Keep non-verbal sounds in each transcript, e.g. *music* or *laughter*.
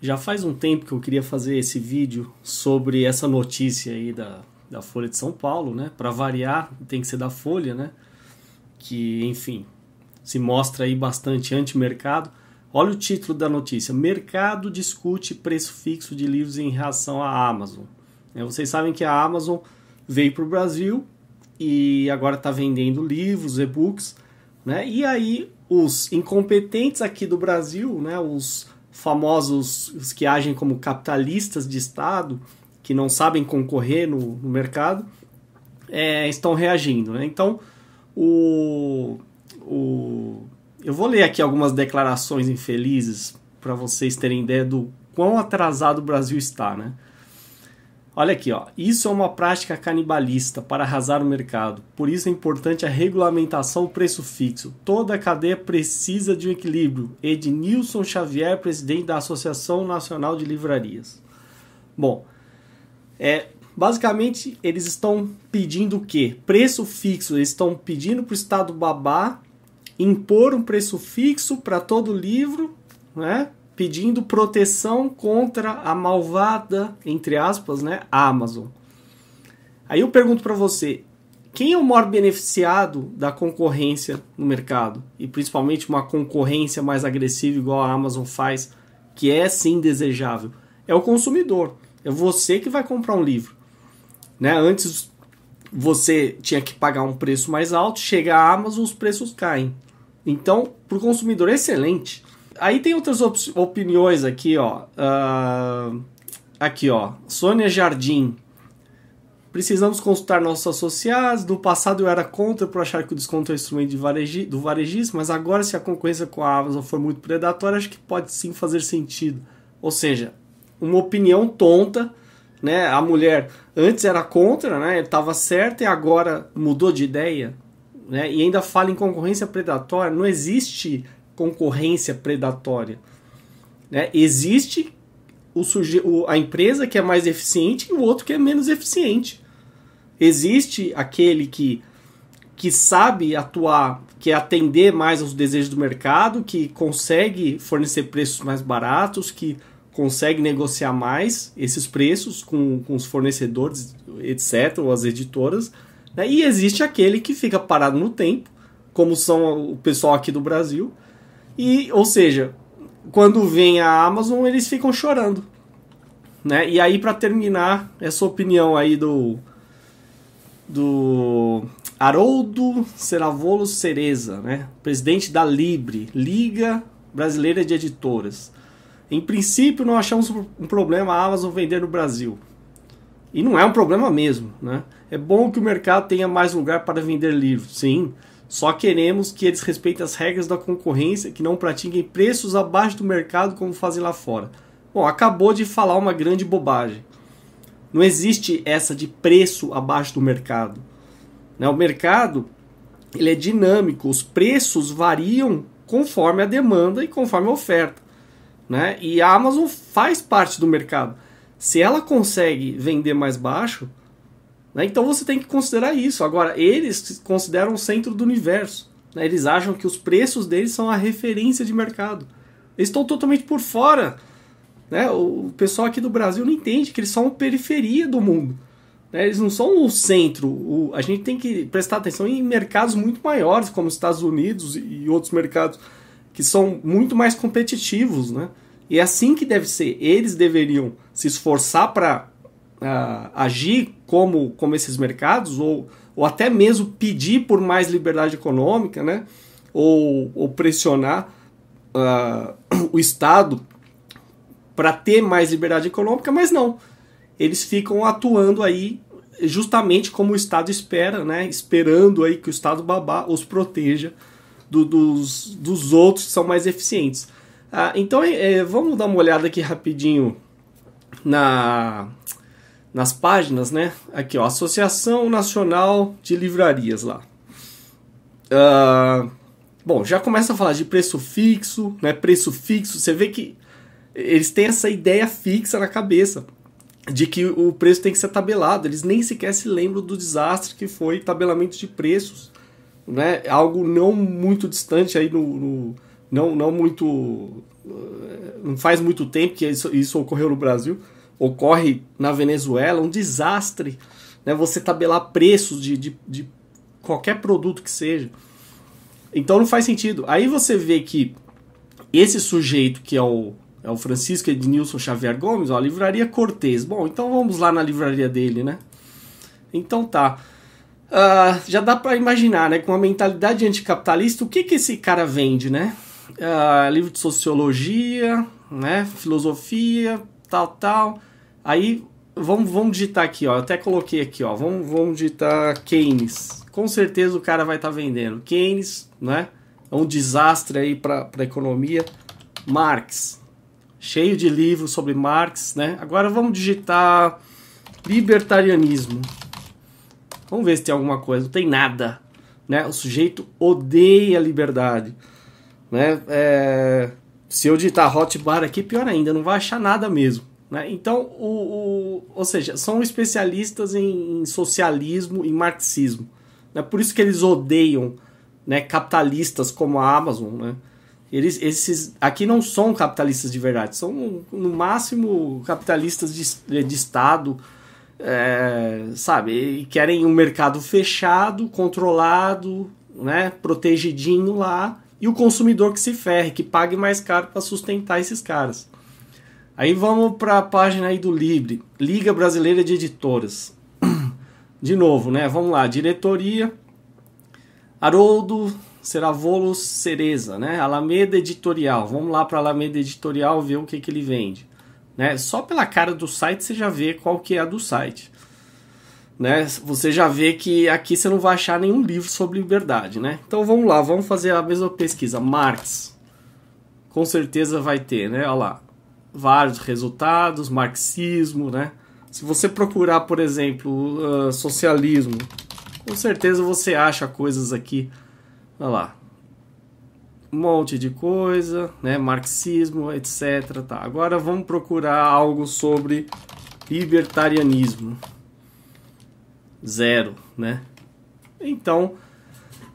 Já faz um tempo que eu queria fazer esse vídeo sobre essa notícia aí da, da Folha de São Paulo, né? Para variar, tem que ser da Folha, né? Que, enfim, se mostra aí bastante anti-mercado. Olha o título da notícia: Mercado discute preço fixo de livros em reação à Amazon. É, vocês sabem que a Amazon veio para o Brasil e agora está vendendo livros, e-books, né? E aí os incompetentes aqui do Brasil, né? Os famosos os que agem como capitalistas de Estado, que não sabem concorrer no, no mercado, é, estão reagindo. Né? Então, o, o, eu vou ler aqui algumas declarações infelizes para vocês terem ideia do quão atrasado o Brasil está. Né? Olha aqui, ó. Isso é uma prática canibalista para arrasar o mercado. Por isso é importante a regulamentação preço fixo. Toda a cadeia precisa de um equilíbrio. Ednilson Xavier, presidente da Associação Nacional de Livrarias. Bom, é, basicamente eles estão pedindo o quê? Preço fixo. Eles estão pedindo para o Estado babá impor um preço fixo para todo livro, né? pedindo proteção contra a malvada, entre aspas, né, Amazon. Aí eu pergunto para você, quem é o maior beneficiado da concorrência no mercado? E principalmente uma concorrência mais agressiva igual a Amazon faz, que é sim desejável. É o consumidor. É você que vai comprar um livro. Né? Antes você tinha que pagar um preço mais alto, chega a Amazon, os preços caem. Então, para o consumidor é excelente. Aí tem outras op opiniões aqui, ó. Uh, aqui, ó. Sônia Jardim. Precisamos consultar nossos associados. No passado eu era contra por achar que o desconto é um instrumento de varegi, do varejismo, mas agora se a concorrência com a Amazon for muito predatória, acho que pode sim fazer sentido. Ou seja, uma opinião tonta, né? A mulher antes era contra, né? Estava certa e agora mudou de ideia, né? E ainda fala em concorrência predatória. Não existe concorrência predatória. Né? Existe o suje... a empresa que é mais eficiente e o outro que é menos eficiente. Existe aquele que, que sabe atuar, que é atender mais aos desejos do mercado, que consegue fornecer preços mais baratos, que consegue negociar mais esses preços com, com os fornecedores, etc., ou as editoras. Né? E existe aquele que fica parado no tempo, como são o pessoal aqui do Brasil, e, ou seja, quando vem a Amazon, eles ficam chorando. Né? E aí, para terminar, essa opinião aí do. do. Haroldo Seravolo Cereza, né? presidente da Libre, Liga Brasileira de Editoras. Em princípio, não achamos um problema a Amazon vender no Brasil. E não é um problema mesmo. Né? É bom que o mercado tenha mais lugar para vender livros, sim só queremos que eles respeitem as regras da concorrência, que não pratiquem preços abaixo do mercado como fazem lá fora. Bom, acabou de falar uma grande bobagem. Não existe essa de preço abaixo do mercado. Né? O mercado ele é dinâmico, os preços variam conforme a demanda e conforme a oferta. Né? E a Amazon faz parte do mercado. Se ela consegue vender mais baixo, né? Então você tem que considerar isso. Agora, eles consideram o centro do universo. Né? Eles acham que os preços deles são a referência de mercado. Eles estão totalmente por fora. Né? O pessoal aqui do Brasil não entende que eles são periferia do mundo. Né? Eles não são o centro. O, a gente tem que prestar atenção em mercados muito maiores, como os Estados Unidos e outros mercados que são muito mais competitivos. Né? E é assim que deve ser. Eles deveriam se esforçar para uh, agir como, como esses mercados, ou, ou até mesmo pedir por mais liberdade econômica, né? ou, ou pressionar uh, *clears throat* o Estado para ter mais liberdade econômica, mas não. Eles ficam atuando aí justamente como o Estado espera, né? esperando aí que o Estado babá os proteja do, dos, dos outros que são mais eficientes. Ah, então é, é vamos dar uma olhada aqui rapidinho na, nas páginas, né? Aqui, ó, Associação Nacional de Livrarias lá. Uh, bom, já começa a falar de preço fixo, né? Preço fixo, você vê que eles têm essa ideia fixa na cabeça de que o preço tem que ser tabelado. Eles nem sequer se lembram do desastre que foi tabelamento de preços, né? Algo não muito distante aí no, no não não muito eh, não faz muito tempo que isso, isso ocorreu no Brasil ocorre na Venezuela, um desastre, né? Você tabelar preços de, de, de qualquer produto que seja. Então não faz sentido. Aí você vê que esse sujeito que é o, é o Francisco Ednilson Xavier Gomes, ó, livraria Cortez. Bom, então vamos lá na livraria dele, né? Então tá. Uh, já dá para imaginar, né? Com a mentalidade anticapitalista, o que, que esse cara vende, né? Uh, livro de sociologia, né? Filosofia, tal, tal. Aí vamos, vamos digitar aqui, ó. Eu até coloquei aqui, ó. Vamos, vamos digitar Keynes. Com certeza o cara vai estar tá vendendo. Keynes, né? É um desastre aí para a economia. Marx. Cheio de livros sobre Marx, né? Agora vamos digitar libertarianismo. Vamos ver se tem alguma coisa. Não tem nada. Né? O sujeito odeia a liberdade. Né? É... Se eu digitar Hotbar aqui, pior ainda, não vai achar nada mesmo. Né? Então, o, o, ou seja, são especialistas em, em socialismo e marxismo. Né? Por isso que eles odeiam né, capitalistas como a Amazon. Né? Eles, esses aqui não são capitalistas de verdade, são no máximo capitalistas de, é, de Estado, é, sabe? E querem um mercado fechado, controlado, né, protegidinho lá e o consumidor que se ferre, que pague mais caro para sustentar esses caras. Aí vamos para a página aí do Libre, Liga Brasileira de Editoras. *clears throat* De novo, né? Vamos lá, diretoria Haroldo Seravolo Cereza, né? Alameda Editorial. Vamos lá para Alameda Editorial ver o que, que ele vende, né? Só pela cara do site você já vê qual que é a do site né? Você já vê que aqui você não vai achar nenhum livro sobre liberdade, né? Então vamos lá, vamos fazer a mesma pesquisa. Marx, com certeza vai ter, né? Olha lá, vários resultados, marxismo, né? Se você procurar, por exemplo, uh, socialismo, com certeza você acha coisas aqui, olha lá, um monte de coisa, né? Marxismo, etc. Tá. Agora vamos procurar algo sobre libertarianismo zero, né? Então,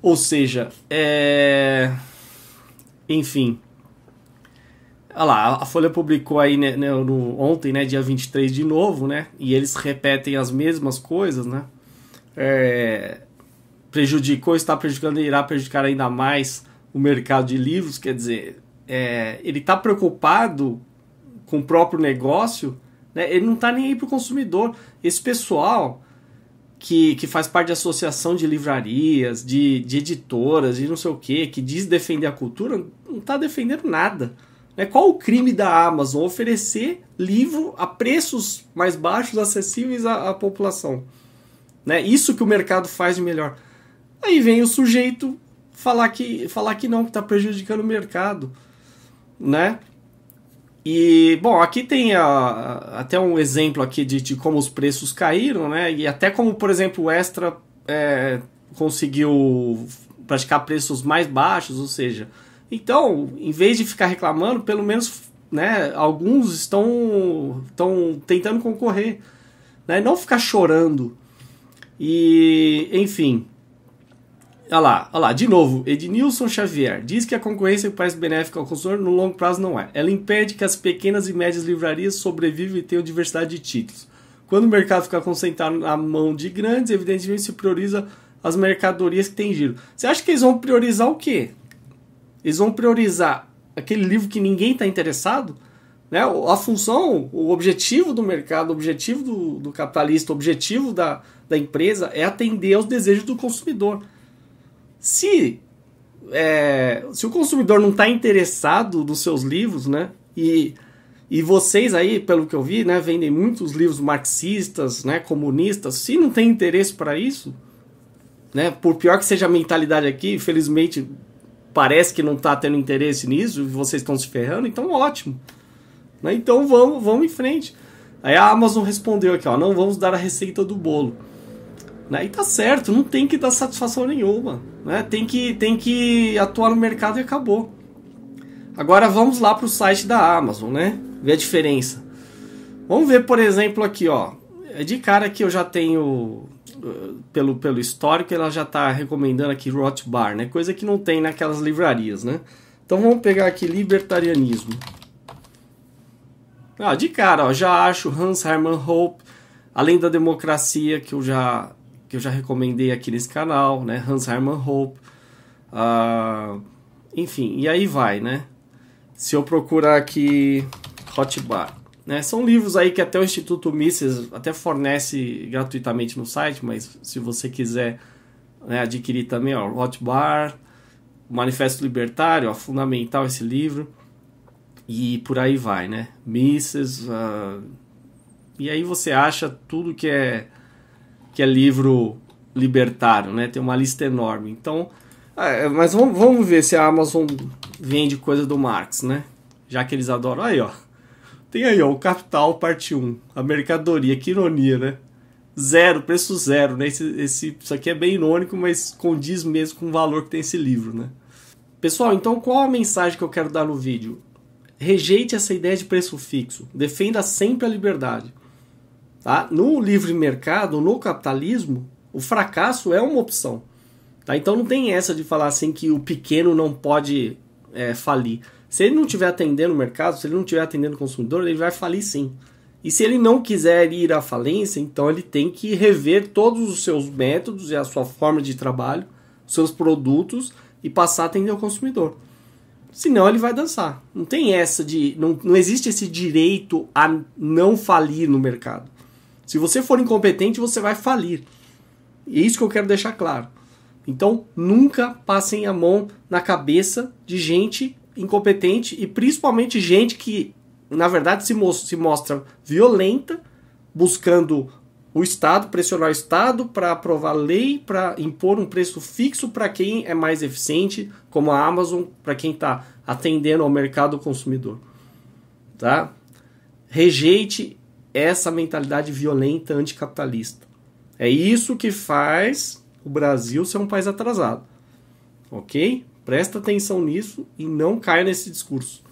ou seja, é... enfim. Olha lá, a Folha publicou aí né, né no, ontem, né, dia 23 de novo, né? E eles repetem as mesmas coisas, né? É... Prejudicou, está prejudicando e irá prejudicar ainda mais o mercado de livros. Quer dizer, é... ele está preocupado com o próprio negócio, né? ele não está nem aí para o consumidor. Esse pessoal, que, que faz parte de associação de livrarias, de, de editoras, de não sei o que, que diz defender a cultura, não está defendendo nada. Né? Qual o crime da Amazon? Oferecer livro a preços mais baixos, acessíveis à, à população. Né? Isso que o mercado faz de melhor. Aí vem o sujeito falar que, falar que não, que está prejudicando o mercado. Né? E, bom, aqui tem até um exemplo aqui de, de, como os preços caíram, né? E até como, por exemplo, o Extra é, conseguiu praticar preços mais baixos, ou seja, então, em vez de ficar reclamando, pelo menos né, alguns estão, estão tentando concorrer, né? Não ficar chorando. E, enfim, Olha lá, olha lá, de novo, Ednilson Xavier diz que a concorrência faz benéfica ao consumidor no longo prazo não é. Ela impede que as pequenas e médias livrarias sobrevivam e tenham diversidade de títulos. Quando o mercado fica concentrado na mão de grandes, evidentemente se prioriza as mercadorias que têm giro. Você acha que eles vão priorizar o quê? Eles vão priorizar aquele livro que ninguém está interessado? Né? A função, o objetivo do mercado, o objetivo do, do capitalista, o objetivo da, da empresa é atender aos desejos do consumidor. Se, é, se o consumidor não está interessado nos seus livros, né? E, e vocês aí, pelo que eu vi, né, vendem muitos livros marxistas, né, comunistas. Se não tem interesse para isso, né, por pior que seja a mentalidade aqui, infelizmente parece que não está tendo interesse nisso, vocês estão se ferrando, então ótimo. Né? Então vamos, vamos em frente. Aí a Amazon respondeu aqui, ó, não vamos dar a receita do bolo. Né? E tá certo, não tem que dar satisfação nenhuma. Né? Tem, que, tem que atuar no mercado e acabou. Agora vamos lá para o site da Amazon, né? Ver a diferença. Vamos ver, por exemplo, aqui, ó. É de cara que eu já tenho eh, pelo, pelo histórico, ela já tá recomendando aqui bar né? Coisa que não tem naquelas livrarias, né? Então vamos pegar aqui libertarianismo. Ah, de cara, ó, já acho Hans Hermann Hope, Além da Democracia, que eu já que eu já recomendei aqui nesse canal, né? Hans Hermann Hope, uh, enfim, e aí vai, né? Se eu procurar aqui Hotbar, né? São livros aí que até o Instituto Mises até fornece gratuitamente no site, mas se você quiser né, adquirir também, ó, Hotbar, Manifesto Libertário, ó, fundamental esse livro, e por aí vai, né? Mises, uh, e aí você acha tudo que é que é livro libertário, né? Tem uma lista enorme. Então, é, é, mas vamos, vamos, ver se a Amazon vende coisa do Marx, né? Já que eles adoram. Aí, ó. Tem aí, ó, o Capital Parte 1. A mercadoria, que ironia, né? Zero, preço zero, né? Esse, esse, isso aqui é bem irônico, mas condiz mesmo com o valor que tem esse livro, né? Pessoal, então qual a mensagem que eu quero dar no vídeo? Rejeite essa ideia de preço fixo. Defenda sempre a liberdade. Tá? No livre mercado, no capitalismo, o fracasso é uma opção. Tá? Então não tem essa de falar assim que o pequeno não pode é, falir. Se ele não estiver atendendo o mercado, se ele não estiver atendendo o consumidor, ele vai falir sim. E se ele não quiser ir à falência, então ele tem que rever todos os seus métodos e a sua forma de trabalho, seus produtos e passar a atender o consumidor. Senão ele vai dançar. Não tem essa de. Não, não existe esse direito a não falir no mercado. Se você for incompetente, você vai falir. E é isso que eu quero deixar claro. Então, nunca passem a mão na cabeça de gente incompetente e principalmente gente que, na verdade, se, mo se mostra violenta, buscando o Estado, pressionar o Estado para aprovar lei, para impor um preço fixo para quem é mais eficiente, como a Amazon, para quem está atendendo ao mercado consumidor. Tá? Rejeite essa mentalidade violenta anticapitalista. É isso que faz o Brasil ser um país atrasado. Ok? Presta atenção nisso e não caia nesse discurso.